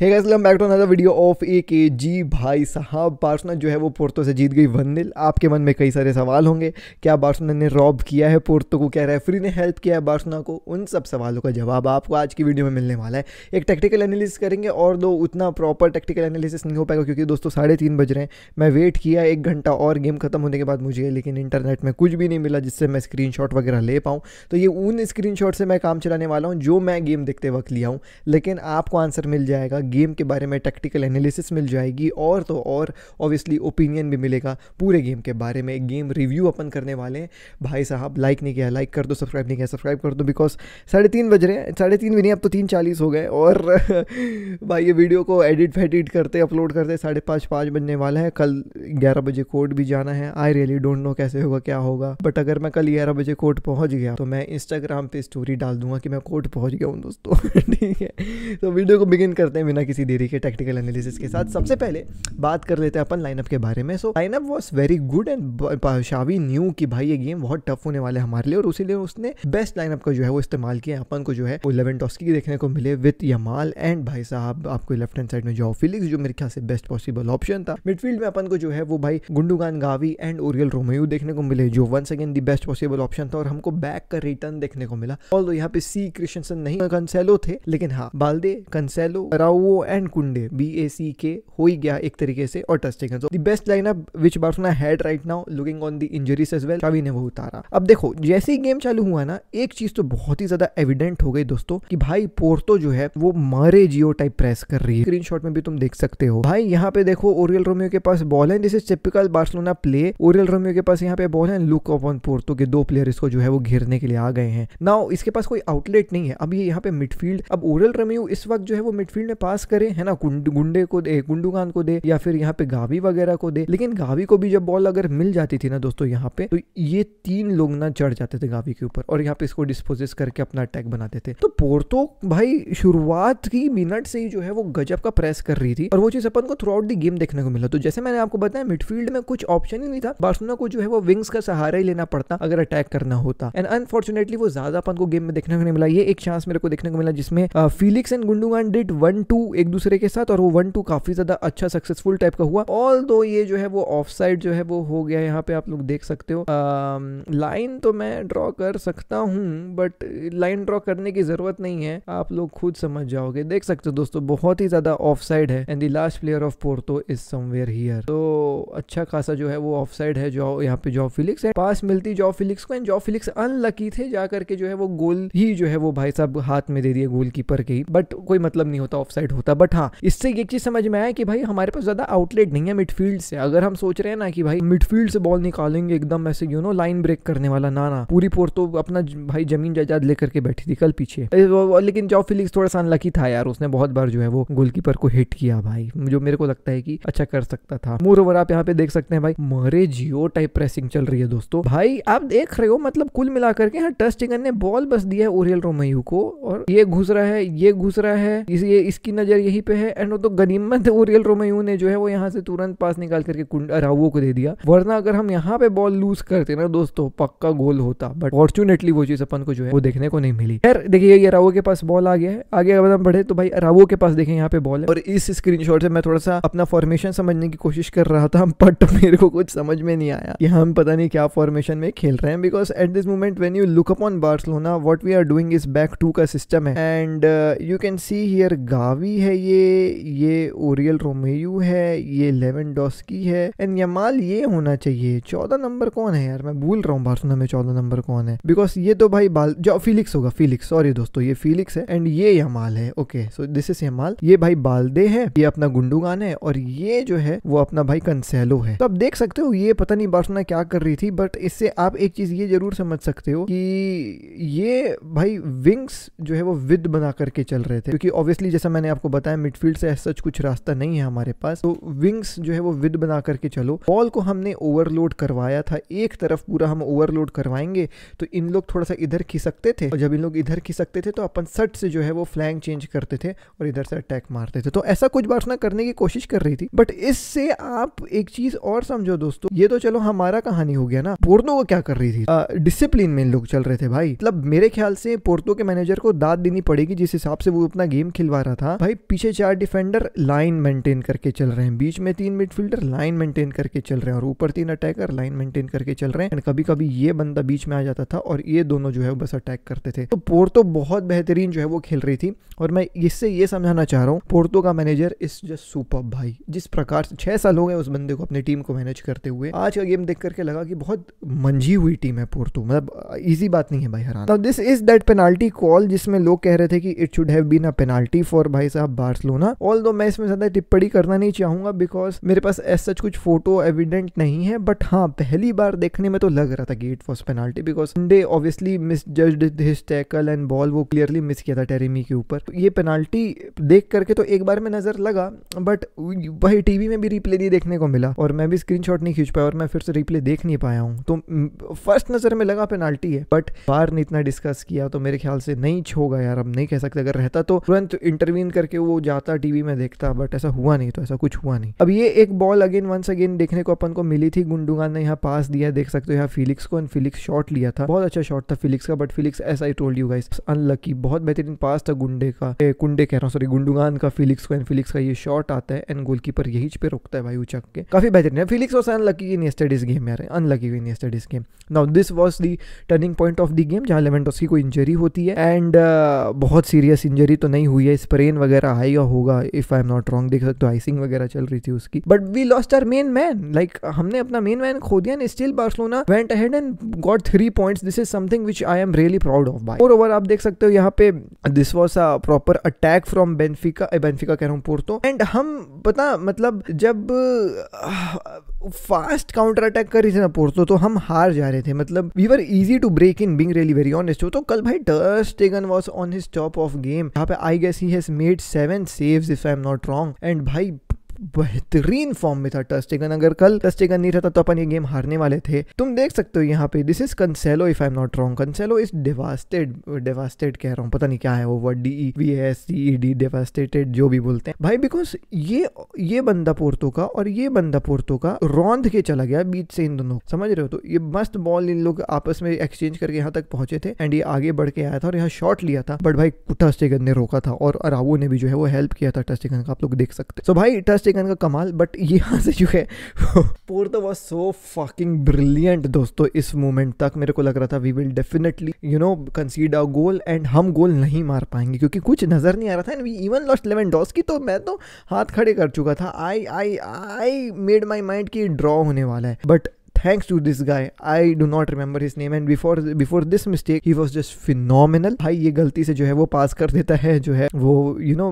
Hey guys welcome back to another video of A K G भाई साहब बार्सना जो है वो पोर्तो से जीत गई वन निल आपके मन में कई सारे सवाल होंगे क्या बार्सना ने रॉब किया है पोर्तो को क्या रेफरी ने हेल्प किया है बार्सना को उन सब सवालों का जवाब आपको आज की वीडियो में मिलने वाला है एक टेक्टिकल एनालिसिस करेंगे और दो उतना प्रॉपर टेक्टिकल एनालिसिस नहीं हो पाएगा क्योंकि दोस्तों साढ़े तीन बज रहे हैं मैं वेट किया एक घंटा और गेम खत्म होने के बाद मुझे लेकिन इंटरनेट में कुछ भी नहीं मिला जिससे मैं स्क्रीन वगैरह ले पाऊँ तो ये उन स्क्रीन से मैं काम चलाने वाला हूँ जो मैं गेम देखते वक्त लिया हूँ लेकिन आपको आंसर मिल जाएगा गेम के बारे में टैक्टिकल एनालिसिस मिल जाएगी और तो और ऑब्वियसली ओपिनियन भी मिलेगा पूरे गेम के बारे में गेम रिव्यू अपन करने वाले हैं भाई साहब लाइक नहीं किया लाइक कर दो सब्सक्राइब नहीं किया सब्सक्राइब कर दो बिकॉज साढ़े तीन बज रहे हैं साढ़े तीन भी नहीं अब तो तीन चालीस हो गए और भाई ये वीडियो को एडिट फेडिट करते अपलोड करते साढ़े पाँच पाँच बजने वाला है कल ग्यारह बजे कोर्ट भी जाना है आई रियली डोंट नो कैसे होगा क्या होगा बट अगर मैं कल ग्यारह बजे कोर्ट पहुँच गया तो मैं इंस्टाग्राम पर स्टोरी डाल दूंगा कि मैं कोर्ट पहुँच गया हूँ दोस्तों ठीक है तो वीडियो को बिगिन करते हैं बिना बिना किसी देरी के टेक्निकल एनालिसिस के साथ सबसे पहले बात कर लेते हैं अपन लाइनअप के बारे में so lineup was very good and Xavi knew कि भाई ये गेम बहुत टफ होने वाले हमारे लिए और उसीलिए उसने बेस्ट लाइनअप का जो है वो इस्तेमाल किया अपन को जो है वो इलेवन टॉस्की देखने को मिले विथ यमाल एंड भाई साहब आपको लेफ्ट हैंड साइड में जाओ फिलिक्स जो मेरे ख्याल से बेस्ट पॉसिबल ऑप्शन था मिडफील्ड में अपन को जो है वो भाई Gundogan Gavi and Oriol Romeu देखने को मिले जो one second the best possible option था और हमको बैक का रिटर्न देखने को मिला ऑल यहाँ पे सी क्रिश्चनसन नहीं कंसेलो थे लेकिन हाँ बालदे कंसेलो राउ काओ एंड कुंडे बी ए सी के हो ही गया एक तरीके से और टस्टिंग है the best line up which Barcelona had right now looking on the injuries as well कभी ने वो उतारा अब देखो जैसे ही गेम चालू हुआ ना एक चीज तो बहुत ही ज्यादा एविडेंट हो गई दोस्तों कि भाई पोर्टो जो है वो मारे जियो टाइप प्रेस कर रही है स्क्रीन में भी तुम देख सकते हो भाई यहाँ पे देखो ओरियल रोमियो के पास बॉल है this is typical Barcelona play Oriol Romeu के पास यहाँ पे बॉल है लुक ऑफ ऑन पोर्टो के दो प्लेयर इसको जो है वो घेरने के लिए आ गए हैं ना इसके पास कोई आउटलेट नहीं है अब ये यहाँ पे मिडफील्ड अब ओरियल रोमियो इस वक्त जो है वो मिडफील्ड में पास पास करे है ना गुंडे को दे गुंडू खान को दे या फिर यहाँ पे गावी वगैरह को दे लेकिन गावी को भी जब बॉल अगर मिल जाती थी ना दोस्तों यहाँ पे तो ये तीन लोग ना चढ़ जाते थे गावी के ऊपर और यहाँ पे इसको डिस्पोजिस करके अपना अटैक बनाते थे तो पोर्टो भाई शुरुआत की मिनट से ही जो है वो गजब का प्रेस कर रही थी और वो चीज अपन को थ्रू आउट दी गेम देखने को मिला तो जैसे मैंने आपको बताया मिडफील्ड में कुछ ऑप्शन ही नहीं था बार्सलोना को जो है वो विंग्स का सहारा ही लेना पड़ता अगर अटैक करना होता एंड अनफॉर्चुनेटली वो ज्यादा अपन को गेम में देखने को नहीं मिला ये एक चांस मेरे को देखने को मिला जिसमें Felix and Gundogan did one two two एक दूसरे के साथ और वो वन टू काफी ज्यादा अच्छा सक्सेसफुल टाइप का हुआ ऑल दो ये जो है वो ऑफ साइड जो है वो हो गया यहाँ पे आप लोग देख सकते हो लाइन तो मैं ड्रॉ कर सकता हूँ बट लाइन ड्रॉ करने की जरूरत नहीं है आप लोग खुद समझ जाओगे देख सकते हो दोस्तों बहुत ही ज्यादा ऑफ साइड है and the last player of Porto is somewhere here तो अच्छा खासा जो है वो ऑफ साइड है जो यहाँ पे जॉ फिलिक्स है पास मिलती जॉ फिलिक्स को एंड जॉ फिलिक्स अनलकी थे जाकर के जो है वो गोल ही जो है वो भाई साहब हाथ में दे दिए गोल कीपर के ही बट कोई मतलब नहीं होता ऑफ साइड आउटलेट होता बट हाँ इससे ये चीज समझ में आया कि भाई हमारे पास ज्यादा आउटलेट नहीं है मिडफील्ड से अगर हम सोच रहे हैं ना कि भाई मिडफील्ड से बॉल निकालेंगे एकदम ऐसे यू नो लाइन ब्रेक करने वाला ना ना पूरी पोर तो अपना भाई जमीन जायदाद लेकर के बैठी थी कल पीछे लेकिन जॉब फिलिक्स थोड़ा सा अनलकी था यार उसने बहुत बार जो है वो गोलकीपर को हिट किया भाई जो मेरे को लगता है कि अच्छा कर सकता था मोर ओवर आप यहाँ पे देख सकते हैं भाई मरे जियो टाइप प्रेसिंग चल रही है दोस्तों भाई आप देख रहे हो मतलब कुल मिला करके यहाँ टच टिगन ने बॉल बस दिया है ओरियल रोमयू को और ये घुस रहा है ये घुस रहा है इस, ये इसकी नज़र यहीं पे है एंड वो तो गनीमत ओरियल रोमयू ने जो है वो यहाँ से तुरंत पास निकाल करके कुंड राहुओ को दे दिया वरना अगर हम यहाँ पे बॉल लूज करते ना दोस्तों पक्का गोल होता बट फॉर्चुनेटली वो चीज़ अपन को जो है वो देखने को नहीं मिली खैर देखिए ये अरावो के पास बॉल आ गया है आगे अगर हम बढ़े तो भाई अरावो के पास देखें यहाँ पे बॉल है और इस स्क्रीन से मैं थोड़ा सा अपना फॉर्मेशन समझने की कोशिश कर रहा था बट मेरे को कुछ समझ में नहीं आया कि हम पता नहीं क्या फॉर्मेशन में खेल रहे हैं because at this moment when you look अपन Barcelona what we are doing is back to का सिस्टम है and you can see here Gavi गिरी है ये ये ओरियल रोमेयू है ये लेवन डॉस्की है एंड यमाल ये होना चाहिए चौदह नंबर कौन है यार मैं भूल रहा हूँ बार्सोना में चौदह नंबर कौन है बिकॉज ये तो भाई बाल जो फिलिक्स होगा फिलिक्स सॉरी दोस्तों ये फिलिक्स है एंड ये यमाल है okay so this is Yamal ये भाई बालदे है ये अपना गुंडूगान है और ये जो है वो अपना भाई कंसेलो है तो आप देख सकते हो ये पता नहीं बार्सोना क्या कर रही थी बट इससे आप एक चीज ये जरूर समझ सकते हो कि ये भाई विंग्स जो है वो विद बना करके चल रहे थे क्योंकि ऑब्वियसली जैसा मैंने आप आपको बताया मिडफील्ड से सच कुछ रास्ता नहीं है हमारे पास तो विंग्स जो है वो विद बना करके चलो बॉल को हमने ओवरलोड करवाया था एक तरफ पूरा हम ओवरलोड करवाएंगे तो इन लोग थोड़ा सा इधर खिसकते थे और जब इन लोग इधर खिसकते थे तो अपन सट से जो है वो फ्लैंग चेंज करते थे और इधर से अटैक मारते थे तो ऐसा कुछ बार करने की कोशिश कर रही थी बट इससे आप एक चीज और समझो दोस्तों ये तो चलो हमारा कहानी हो गया ना पोर्तो को क्या कर रही थी डिसिप्लिन में लोग चल रहे थे भाई मतलब मेरे ख्याल से पोर्तो के मैनेजर को दाद देनी पड़ेगी जिस हिसाब से वो अपना गेम खिलवा रहा था भाई भाई पीछे चार डिफेंडर लाइन मेंटेन करके चल रहे हैं बीच में तीन मिडफील्डर लाइन मेंटेन करके चल रहे हैं और ऊपर तीन अटैकर लाइन मेंटेन करके चल रहे हैं एंड कभी कभी ये बंदा बीच में आ जाता था और ये दोनों जो है बस अटैक करते थे तो पोर्टो बहुत बेहतरीन जो है वो खेल रही थी और मैं इससे ये समझाना चाह रहा हूँ पोर्टो का मैनेजर इस जस्ट सुपर भाई जिस प्रकार से छह साल हो गए उस बंदे को अपनी टीम को मैनेज करते हुए आज का गेम देख करके लगा कि बहुत मंझी हुई टीम है पोर्टो मतलब ईजी बात नहीं है भाई हराना this is that penalty call जिसमें लोग कह रहे थे कि it should have been a penalty for भाई भाई साहब बार्सलोना ऑल दो मैं इसमें ज्यादा टिप्पणी करना नहीं चाहूंगा बिकॉज मेरे पास एज सच कुछ फोटो एविडेंट नहीं है बट हाँ पहली बार देखने में तो लग रहा था get was penalty because Sunday obviously misjudge his tackle and ball वो क्लियरली मिस किया था टेरेमी के ऊपर तो ये पेनाल्टी देख करके तो एक बार में नजर लगा बट वही टीवी में भी रिप्ले नहीं देखने को मिला और मैं भी स्क्रीन नहीं खींच पाया और मैं फिर से रिप्ले देख नहीं पाया हूँ तो फर्स्ट नजर में लगा पेनाल्टी है बट बार ने इतना डिस्कस किया तो मेरे ख्याल से नहीं छोगा यार अब नहीं कह सकते अगर रहता तो तुरंत इंटरवीन कर करके वो जाता टीवी में देखता बट ऐसा हुआ नहीं तो ऐसा कुछ हुआ नहीं अब ये एक बॉल अगेन वंस अगेन देखने को अपन को मिली थी गुंडुगान ने यहाँ पास दिया देख सकते हो यहाँ फिलिक्स को एंड फिलिक्स शॉट लिया था बहुत अच्छा शॉट था फिलिक्स का but Felix as I told you guys unlucky बहुत बेहतरीन पास था गुंडे का ए, कुंडे कह रहा हूँ सॉरी गुंडुगान का फिलिक्स को एंड फिलिक्स का ये शॉट आता है एंड गोलकीपर यही पे रोकता है भाई उचक के काफी बेहतरीन है Felix was unlucky in today's game यार unlucky in today's game now this was the turning point of the game जहाँ लेवेंटोस की कोई इंजरी होती है एंड uh, बहुत सीरियस इंजरी तो नहीं हुई है स्प्रेन वगैरह वगैरह आएगा होगा if I am not wrong देख सकते हो आइसिंग वगैरह चल रही थी उसकी but we lost our main man like हमने अपना मेन मैन खो दिया still Barcelona went ahead and got three points this is something which I am really proud of by और ओवर आप देख सकते हो यहाँ पे this was a proper attack from Benfica Benfica कह रहा हूँ पोर्तो एंड हम पता मतलब जब फास्ट काउंटर अटैक कर रही थी ना पोर्टो तो, तो हम हार जा रहे थे मतलब we were easy to break in being really very honest तो कल भाई Ter Stegen was on his top of game यहाँ पे I guess he has made seven saves if I am not wrong and भाई बेहतरीन फॉर्म में था टस्टेगन अगर कल टस्टेगन नहीं रहता तो अपन ये गेम हारने वाले थे तुम देख सकते हो यहाँ पे this is Cancelo if I am not wrong Cancelo is devastated devastated कह रहा हूँ पता नहीं क्या है वो word D V S C D devastated जो भी बोलते हैं भाई बिकॉज ये ये बंदा पोर्तो का और ये बंदा पोर्तो का रौंद के चला गया बीच से इन दोनों समझ रहे हो तो ये मस्त बॉल इन लोग आपस में एक्सचेंज करके यहाँ तक पहुंचे थे एंड ये आगे बढ़ के आया था और यहाँ शॉट लिया था बट भाई टस्टेगन ने रोका था और अराबू ने भी जो है वो हेल्प किया था टस्टेगन का आप लोग देख सकते सो भाई टस्टेगन से गन का कमाल बट यहाँ से जो है Porto was so fucking brilliant दोस्तों इस मोमेंट तक मेरे को लग रहा था we will definitely you know concede a goal and हम गोल नहीं मार पाएंगे क्योंकि कुछ नज़र नहीं आ रहा था and we even lost Lewandowski की तो मैं तो हाथ खड़े कर चुका था I I I made my mind की ड्रॉ होने वाला है but thanks to this guy I do not remember his name and before before this mistake he was just phenomenal भाई ये गलती से जो है वो पास कर देता है जो है वो you know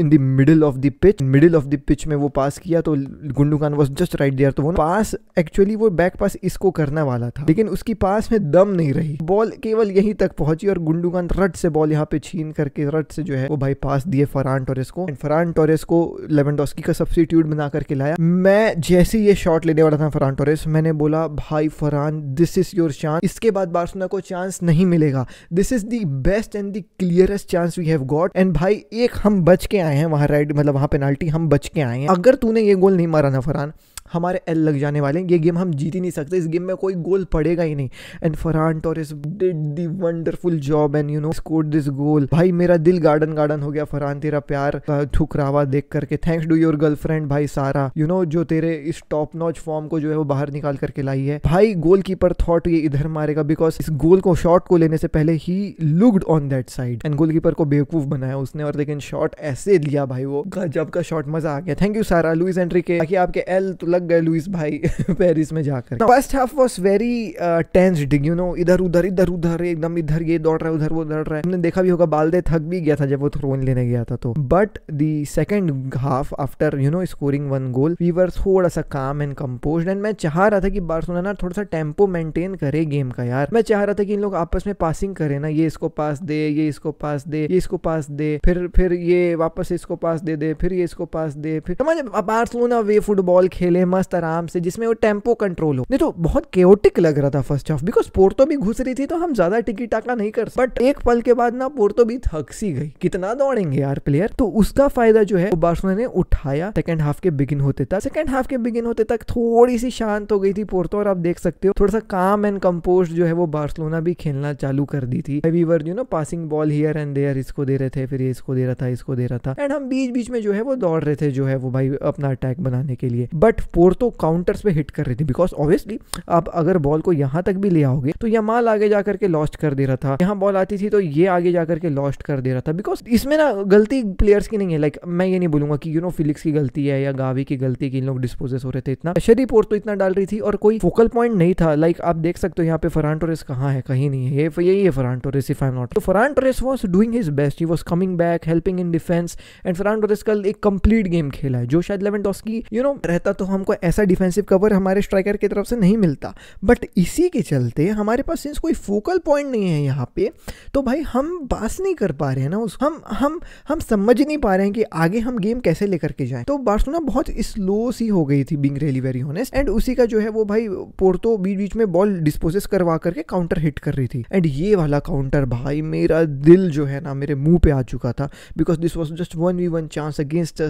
in the of the pitch middle of the pitch में वो पास किया तो गुंडू खान वॉज जस्ट राइट देयर तो वो पास एक्चुअली वो बैक पास इसको करना वाला था लेकिन उसकी पास में दम नहीं रही बॉल केवल यहीं तक पहुंची और गुंडू खान रट से बॉल यहाँ पे छीन करके रट से जो है वो भाई पास दिए फरान टोरेस को एंड फरान टोरेस को लेवेंडोस्की का सब्सिट्यूट बना करके लाया मैं जैसे ये शॉट लेने वाला था फरान टोरेस मैंने बोला भाई Ferran this is your chance इसके बाद बार्सोना को चांस नहीं मिलेगा this is the best and the clearest chance we have got and भाई एक हम बच के आए हैं वहां राइड मतलब वहां पेनाल्टी हम बच के आए हैं अगर तूने ये गोल नहीं मारा ना फरहान हमारे एल लग जाने वाले हैं ये गेम हम जीत ही नहीं सकते इस गेम में कोई गोल पड़ेगा ही नहीं and Ferran Torres did the wonderful job and you know score this goal भाई मेरा दिल गार्डन गार्डन हो गया फरहान तेरा प्यार ठुकरावा देख करके थैंक्स टू योर गर्लफ्रेंड भाई सारा यू you नो know, जो तेरे इस टॉप नॉच फॉर्म को जो है वो बाहर निकाल करके लाई है भाई गोल कीपर थॉट ये इधर मारेगा बिकॉज इस गोल को शॉट को लेने से पहले ही looked on that side and goalkeeper को बेवकूफ बनाया उसने और लेकिन शॉट ऐसे लिया भाई वो जब का शॉट मजा आ गया थैंक यू सारा लुइस एंट्री के बाकी आपके एल तो लग गए लुइस भाई पेरिस में जाकर first half was very tensed you know इधर उधर इधर उधर एकदम इधर ये दौड़ रहा है उधर वो दौड़ रहा है हमने देखा भी होगा बालदे थक भी गया था जब वो थ्रोन लेने गया था तो but the second half after you know scoring one goal we were थोड़ा सा काम एंड कम्पोज एंड मैं चाह रहा था कि ना थोड़ा सा टेम्पो मेंटेन करे गेम का यार मैं चाह रहा था कि इन लोग आपस में पासिंग करे ना ये इसको पास दे ये इसको पास दे ये इसको पास दे फिर फिर ये वापस इसको पास दे दे फिर ये इसको पास दे फिर समझ बार्सोलोना वे फुटबॉल खेले रहे मस्त आराम से जिसमें वो टेम्पो कंट्रोल हो नहीं तो बहुत केओटिक लग रहा था फर्स्ट हाफ बिकॉज पोर्टो भी घुस रही थी तो हम ज्यादा टिकी टाका नहीं कर बट एक पल के बाद ना पोर्टो भी थक सी गई कितना दौड़ेंगे यार प्लेयर तो उसका फायदा जो है वो बार्सलोना ने उठाया सेकंड हाफ के बिगिन होते तक सेकंड हाफ के बिगिन होते तक थोड़ी सी शांत हो गई थी पोर्टो और आप देख सकते हो थोड़ा सा काम एंड कम्पोज जो है वो बार्सलोना भी खेलना चालू कर दी थी were you know passing ball here and there इसको दे रहे थे फिर ये इसको दे रहा था इसको दे रहा था एंड हम बीच बीच में जो है वो दौड़ रहे थे जो है वो भाई अपना अटैक बनाने के लिए बट पोर्तो काउंटर्स पे हिट कर रही थी बिकॉज ऑब्वियसली आप अगर बॉल को यहाँ तक भी ले आओगे तो यमाल आगे जा करके लॉस्ट कर दे रहा था यहाँ बॉल आती थी तो ये आगे जा करके लॉस्ट कर दे रहा था बिकॉज इसमें ना गलती प्लेयर्स की नहीं है लाइक like, मैं ये नहीं बोलूंगा कि यू नो फिलिक्स की गलती है या गावी की गलती की इन लोग डिस्पोजेस हो रहे थे इतना शरी पोर्टो इतना डाल रही थी और कोई फोकल पॉइंट नहीं था लाइक like, आप देख सकते हो यहाँ पे फरान टोरेस कहाँ है कहीं नहीं है यही है Ferran Torres if I am not तो Torres was doing his best he was coming back helping in defence and Ferran Torres कल एक कंप्लीट गेम खेला है जो शायद लेवन की यू नो रहता तो हम हमको ऐसा डिफेंसिव कवर हमारे स्ट्राइकर की तरफ से नहीं मिलता बट इसी के चलते हमारे पास सिंस कोई फोकल पॉइंट नहीं है यहाँ पे तो भाई हम बास नहीं कर पा रहे हैं ना उस हम हम हम समझ नहीं पा रहे हैं कि आगे हम गेम कैसे लेकर के जाएं तो बार्सलोना बहुत स्लो सी हो गई थी being really very honest and उसी का जो है वो भाई पोर्टो बीच बीच में बॉल डिस्पोजेस करवा करके काउंटर हिट कर रही थी एंड ये वाला काउंटर भाई मेरा दिल जो है ना मेरे मुंह पे आ चुका था because this was just one v one chance against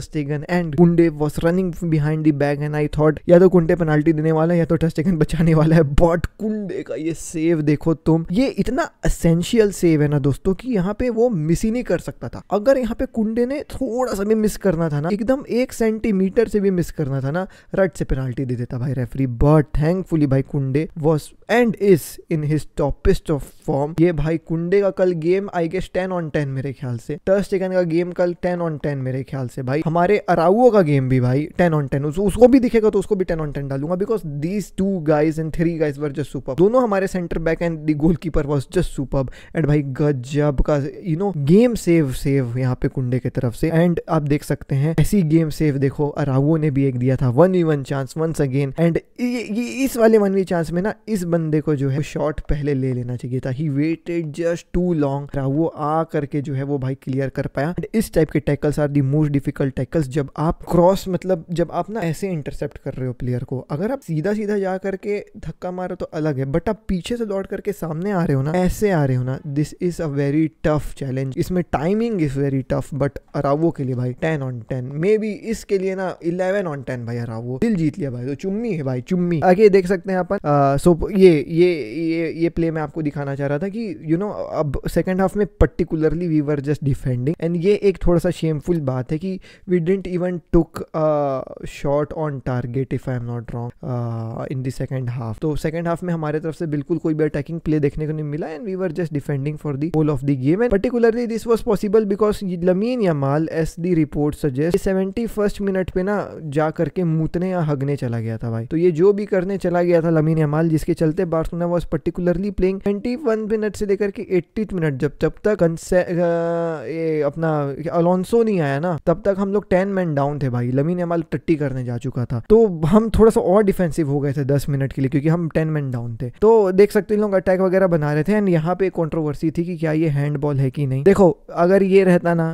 and Koundé was running behind the back and I I thought या तो कुंडे पेनाल्टी देने वाला है या तो टेस्ट टेकन बचाने वाला है बट कुंडे का ये सेव देखो तुम ये इतना असेंशियल सेव है ना दोस्तों कि यहाँ पे वो मिस ही नहीं कर सकता था अगर यहाँ पे कुंडे ने थोड़ा सा भी मिस करना था ना एकदम एक सेंटीमीटर से भी मिस करना था ना रट से पेनाल्टी दे देता भाई रेफरी बट थैंकफुली भाई Koundé was and is in his toppest of form ये भाई कुंडे का कल game I guess ten on ten मेरे ख्याल से टर्स टेकन का गेम कल टेन ऑन टेन मेरे ख्याल से भाई हमारे अराउओ का गेम भी भाई टेन ऑन टेन उसको भी दिख दिखेगा तो उसको भी टेन ऑन टेन डालूंगा because these two guys and three guys were just super दोनों हमारे centre back and the goalkeeper was just super and भाई गजब का you know game save save यहाँ पे कुंडे की तरफ से एंड आप देख सकते हैं ऐसी गेम सेव देखो अराहो ने भी एक दिया था one v one chance once again and इस वाले वन वी चांस में ना इस बंदे को जो है शॉट पहले ले लेना चाहिए था he waited just too long वो आ करके जो है वो भाई क्लियर कर पाया एंड इस टाइप के tackles are the most difficult tackles जब आप क्रॉस मतलब जब आप ना ऐसे इंटरसेप्ट इंटरसेप्ट कर रहे हो प्लेयर को अगर आप सीधा सीधा जा करके धक्का मारो तो अलग है बट आप पीछे से दौड़ करके सामने आ रहे हो ना ऐसे आ रहे हो ना this is a very tough challenge इसमें timing is very tough but Araujo के लिए भाई ten on ten maybe इसके लिए ना इलेवन ऑन टेन भाई अरावो दिल जीत लिया भाई तो चुम्मी है भाई चुम्मी आगे देख सकते हैं अपन सो ये ये ये ये प्ले मैं आपको दिखाना चाह रहा था कि यू you नो know, अब सेकेंड हाफ में particularly we were just defending and ये एक थोड़ा सा शेमफुल बात है कि we didn't even took shot on time target if I am not wrong in the second half तो सेकेंड हाफ में हमारे तरफ से बिल्कुल कोई भी अटैकिंग प्ले देखने को नहीं मिला and we were just defending for the whole of the game and particularly this was possible because Lamine Yamal as the report suggest seventy first minute पे ना जा करके मूतने या हगने चला गया था भाई तो ये जो भी करने चला गया था लमीन यमाल जिसके चलते Barcelona was particularly playing twenty one minute से लेकर के एट्टी मिनट जब तब तक uh, ये अपना अलोंसो नहीं आया ना तब तक हम लोग टेन मैन डाउन थे भाई लमीन यमाल टट्टी करने जा चुका था तो हम थोड़ा सा और डिफेंसिव हो गए थे दस मिनट के लिए क्योंकि हम टेन मिनट डाउन थे तो देख सकते हैं लोग अटैक वगैरह बना रहे थे एंड यहाँ पे कॉन्ट्रोवर्सी थी कि क्या ये हैंडबॉल है कि नहीं देखो अगर ये रहता ना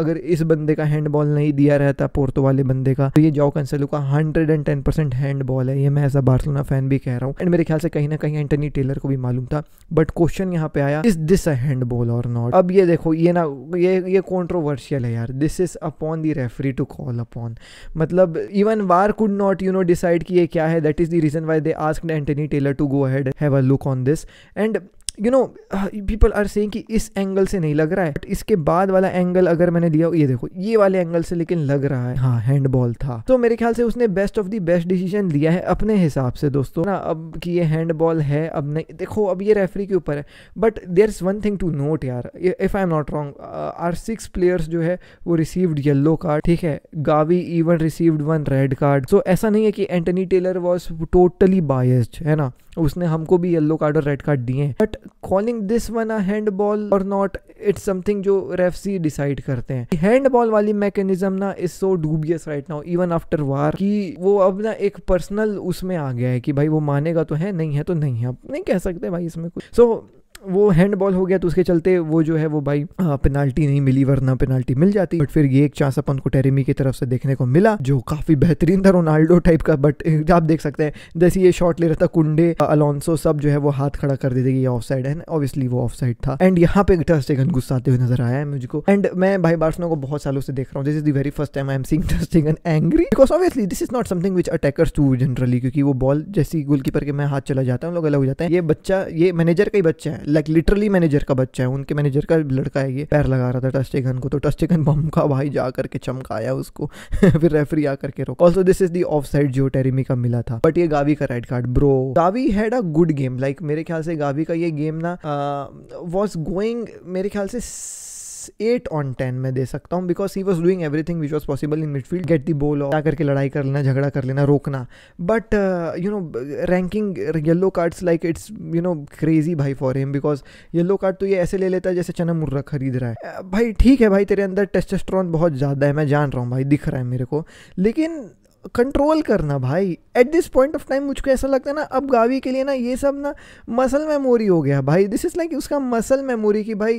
अगर इस बंदे का हैंडबॉल नहीं दिया रहता पोर्तो वाले बंदे का तो ये जाओ कंसलो का hundred and ten percent hand ball है ये मैं एज अ बार्सलोना फैन भी कह रहा हूँ एंड मेरे ख्याल से कहीं ना कहीं एंटनी टेलर को भी मालूम था बट क्वेश्चन यहाँ पे आया is this a hand ball और नॉट अब ये देखो ये ना ये ये कॉन्ट्रोवर्शियल है यार this is upon the referee to call upon मतलब even even VAR could not, you know, decide ki ye kya That is the reason why they asked Anthony Taylor to go ahead have a look on this. And you know people are saying कि इस angle से नहीं लग रहा है but इसके बाद वाला एंगल अगर मैंने दिया ये देखो ये वाले एंगल से लेकिन लग रहा है हाँ हैंडबॉल था तो मेरे ख्याल से उसने best of the best decision लिया है अपने हिसाब से दोस्तों ना अब कि ये हैंडबॉल है अब नहीं देखो अब ये रेफरी के ऊपर है but there is one thing to note यार if I am not wrong are six players जो है वो रिसीव्ड येल्लो कार्ड ठीक है Gavi even received one red card so ऐसा नहीं है कि Anthony Taylor was totally biased है ना उसने हमको भी येलो कार्ड और रेड कार्ड दिए हैं but calling this one a hand ball और नॉट इट्स समथिंग जो रेफसी डिसाइड करते हैं हैंड बॉल वाली मैकेनिज्म ना is so dubious right now even after VAR कि वो अब ना एक पर्सनल उसमें आ गया है कि भाई वो मानेगा तो है नहीं है तो नहीं है आप नहीं कह सकते भाई इसमें कुछ सो so, वो हैंड बॉल हो गया तो उसके चलते वो जो है वो भाई पेनाल्टी नहीं मिली वरना पेनाल्टी मिल जाती बट फिर ये एक चांस अपन को टेरेमी की तरफ से देखने को मिला जो काफ़ी बेहतरीन था रोनाल्डो टाइप का बट आप देख सकते हैं जैसे ये शॉट ले रहा था कुंडे अलोंसो सब जो है वो हाथ खड़ा कर देते ये ऑफ साइड है ऑब्वियसली वो ऑफ साइड था एंड यहाँ पे टर्स्टेगन गुस्साते हुए नजर आया है मुझको एंड मैं भाई बार्सनो को बहुत सालों से देख रहा हूँ this is the very first time I am seeing ter Stegen angry because obviously this is not something which attackers to generally क्योंकि वो बॉल जैसी गोलकीपर के मैं हाथ चला जाता हूँ लोग अलग हो जाता है ये बच्चा ये मैनेजर का ही बच्चा है लाइक लिटरली मैनेजर का बच्चा है उनके मैनेजर का लड़का है ये पैर लगा रहा था टस्टेगन को तो टस्टेगन बम का भाई जा करके चमकाया उसको फिर रेफरी आ करके रोका also this is the offside जो टेरिमी का मिला था बट ये गावी का right card bro Gavi had a good game like मेरे ख्याल से गावी का ये गेम ना वॉज uh, गोइंग मेरे ख्याल से एट ऑन टेन में दे सकता हूँ because he was doing everything which was possible in midfield get the ball और करके लड़ाई कर लेना झगड़ा कर लेना रोकना but you know ranking yellow cards like it's you know crazy भाई for him because yellow card तो ये ऐसे ले लेता है जैसे चना मुर्रा खरीद रहा है uh, भाई ठीक है भाई तेरे अंदर टेस्टेस्ट्रॉन बहुत ज़्यादा है मैं जान रहा हूँ भाई दिख रहा है मेरे को लेकिन कंट्रोल करना भाई at this point of time मुझको ऐसा लगता है ना अब गावी के लिए ना ये सब ना मसल मेमोरी हो गया भाई दिस इज़ लाइक उसका मसल मेमोरी कि भाई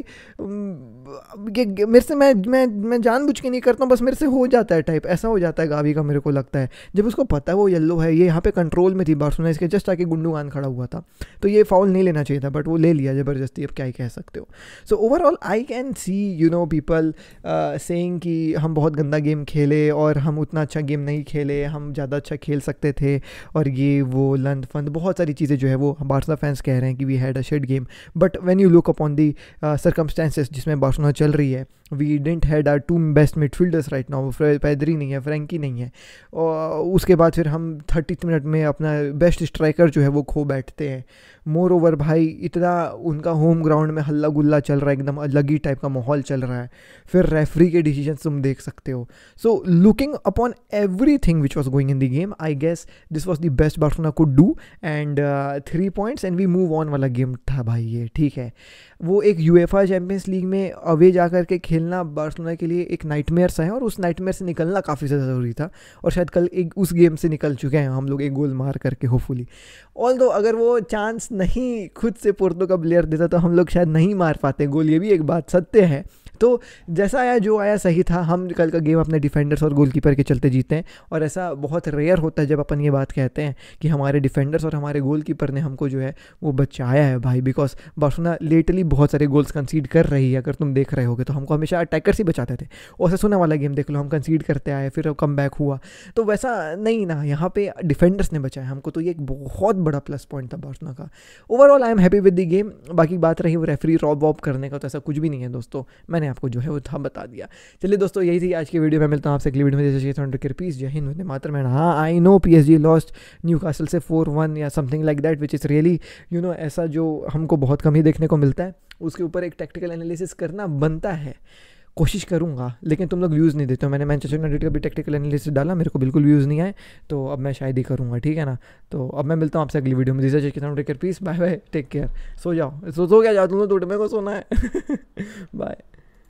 ये मेरे से मैं मैं मैं जानबूझ के नहीं करता हूँ बस मेरे से हो जाता है टाइप ऐसा हो जाता है गावी का मेरे को लगता है जब उसको पता है वो येल्लो है ये यहाँ पे कंट्रोल में थी सुना इसके जस्ट आके गुंडूगान खड़ा हुआ था तो ये फाउल नहीं लेना चाहिए था बट वो ले लिया ज़बरदस्ती अब क्या ही कह सकते हो so overall I can see you know people saying कि हम बहुत गंदा गेम खेले और हम उतना अच्छा गेम नहीं खेले पहले हम ज़्यादा अच्छा खेल सकते थे और ये वो लंद फंद बहुत सारी चीज़ें जो है वो बार्सला फैंस कह रहे हैं कि we had a shed game but when you look upon the circumstances जिसमें बार्सलोना चल रही है we didn't had our two best midfielders right now Pedri नहीं है फ्रेंकी नहीं है और uh, उसके बाद फिर हम थर्टी मिनट में अपना बेस्ट स्ट्राइकर जो है वो खो बैठते हैं मोर ओवर भाई इतना उनका होम ग्राउंड में हल्ला गुल्ला चल रहा है एकदम अलग ही टाइप का माहौल चल रहा है फिर रेफरी के डिसीजन तुम देख सकते हो so looking upon everything everything which was going in the game. I guess this was the best Barcelona could do and uh, three points and we move on वाला game था भाई ये ठीक है वो एक यूएफा चैम्पियंस लीग में away जा कर के खेलना बार्सलोना के लिए एक नाइटमेयर सा है और उस नाइटमेयर से निकलना काफ़ी ज़्यादा ज़रूरी था और शायद कल एक उस गेम से निकल चुके हैं हम लोग एक गोल मार करके होपफुली ऑल दो अगर वो चांस नहीं खुद से पोर्तो का प्लेयर देता तो हम लोग शायद नहीं मार पाते गोल ये भी एक बात सत्य है तो जैसा आया जो आया सही था हम कल का गेम अपने डिफेंडर्स और गोलकीपर के चलते जीते हैं और ऐसा बहुत रेयर होता है जब अपन ये बात कहते हैं कि हमारे डिफेंडर्स और हमारे गोलकीपर ने हमको जो है वो बचाया है भाई बिकॉज बार्सोना लेटली बहुत सारे गोल्स कंसीड कर रही है अगर तुम देख रहे होगे तो हमको हमेशा अटैकर्स ही बचाते थे और सुना वाला गेम देख लो हम कंसीड करते आए फिर कम बैक हुआ तो वैसा नहीं ना यहाँ पे डिफेंडर्स ने बचाया हमको तो ये एक बहुत बड़ा प्लस पॉइंट था बार्सोना का overall I am happy with the game बाकी बात रही वो रेफरी रॉब वॉब करने का तो ऐसा कुछ भी नहीं है दोस्तों मैंने आपको जो है वो था बता दिया चलिए दोस्तों यही थी आज की वीडियो में मिलता हूँ आपसे अगली वीडियो में जैसे हंड्रेड जय हिंद वंदे मातर मैन हाँ I know P S G lost Newcastle से फोर वन या something like that which is really you know ऐसा जो हमको बहुत कम ही देखने को मिलता है उसके ऊपर एक टेक्टिकल एनालिसिस करना बनता है कोशिश करूंगा लेकिन तुम लोग व्यूज़ नहीं देते हो मैंने मैनचेस्टर यूनाइटेड का भी टेक्टिकल एनालिसिस डाला मेरे को बिल्कुल व्यूज़ नहीं आए तो अब मैं शायद ही करूँगा ठीक है ना तो अब मैं मिलता हूँ आपसे अगली वीडियो में जिसे check take care please bye bye take care सो जाओ सो सो क्या जाओ तुम लोग टूटे मेरे को सोना है बाय